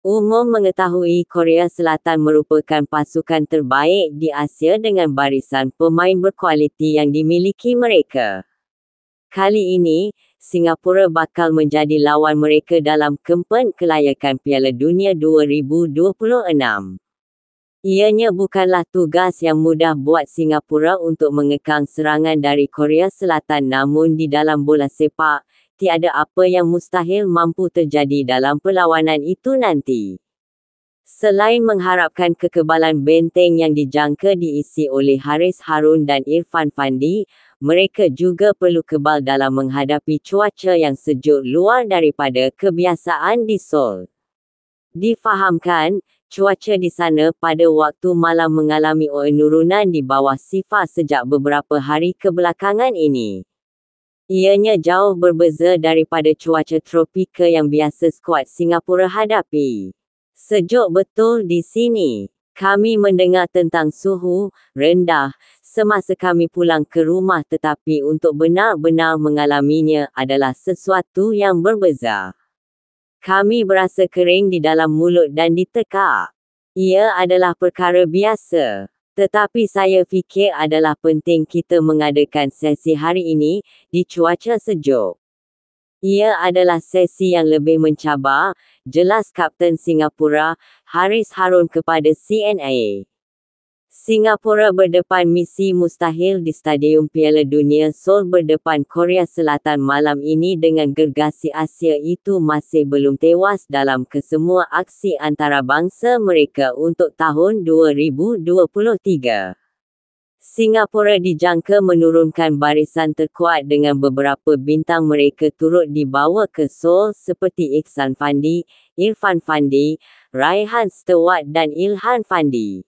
Umum mengetahui Korea Selatan merupakan pasukan terbaik di Asia dengan barisan pemain berkualiti yang dimiliki mereka. Kali ini, Singapura bakal menjadi lawan mereka dalam kempen kelayakan Piala Dunia 2026. Ianya bukanlah tugas yang mudah buat Singapura untuk mengekang serangan dari Korea Selatan namun di dalam bola sepak, tiada apa yang mustahil mampu terjadi dalam perlawanan itu nanti. Selain mengharapkan kekebalan benteng yang dijangka diisi oleh Haris Harun dan Irfan Fandi, mereka juga perlu kebal dalam menghadapi cuaca yang sejuk luar daripada kebiasaan di Seoul. Difahamkan, cuaca di sana pada waktu malam mengalami penurunan di bawah sifar sejak beberapa hari kebelakangan ini. Ianya jauh berbeza daripada cuaca tropika yang biasa skuad Singapura hadapi. Sejuk betul di sini. Kami mendengar tentang suhu rendah semasa kami pulang ke rumah tetapi untuk benar-benar mengalaminya adalah sesuatu yang berbeza. Kami berasa kering di dalam mulut dan di tekak. Ia adalah perkara biasa. Tetapi saya fikir adalah penting kita mengadakan sesi hari ini di cuaca sejuk. Ia adalah sesi yang lebih mencabar, jelas Kapten Singapura, Haris Harun kepada CNA. Singapura berdepan misi mustahil di Stadium Piala Dunia Seoul berdepan Korea Selatan malam ini dengan gergasi Asia itu masih belum tewas dalam kesemua aksi antarabangsa mereka untuk tahun 2023. Singapura dijangka menurunkan barisan terkuat dengan beberapa bintang mereka turut dibawa ke Seoul seperti Iksan Fandi, Irfan Fandi, Raihan Stewart dan Ilhan Fandi.